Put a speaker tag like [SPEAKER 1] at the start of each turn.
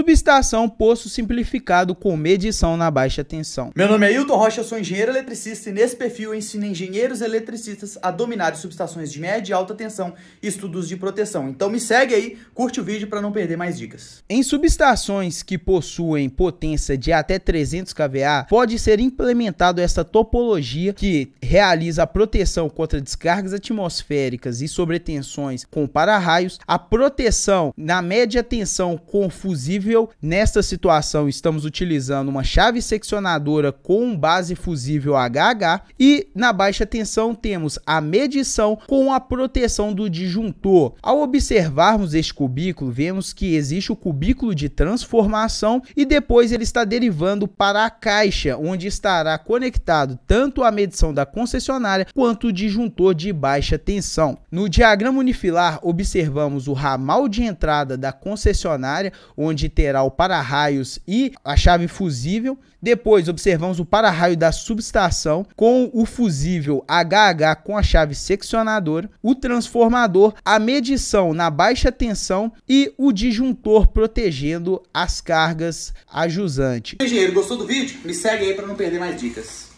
[SPEAKER 1] Subestação poço simplificado com medição na baixa tensão. Meu nome é Hilton
[SPEAKER 2] Rocha, sou engenheiro eletricista e nesse perfil eu ensino engenheiros eletricistas a dominar subestações de média e alta tensão e estudos de proteção. Então me segue aí, curte o vídeo para não perder mais dicas.
[SPEAKER 1] Em subestações que possuem potência de até 300 kVA, pode ser implementado essa topologia que realiza a proteção contra descargas atmosféricas e sobretensões com para-raios, a proteção na média tensão com fusível fusível. Nesta situação, estamos utilizando uma chave seccionadora com base fusível HH e na baixa tensão temos a medição com a proteção do disjuntor. Ao observarmos este cubículo, vemos que existe o cubículo de transformação e depois ele está derivando para a caixa, onde estará conectado tanto a medição da concessionária quanto o disjuntor de baixa tensão. No diagrama unifilar, observamos o ramal de entrada da concessionária, onde lateral, para-raios e a chave fusível. Depois observamos o para-raio da subestação com o fusível HH com a chave seccionadora, o transformador, a medição na baixa tensão e o disjuntor protegendo as cargas a jusante. Engenheiro, gostou do
[SPEAKER 2] vídeo? Me segue aí para não perder mais dicas.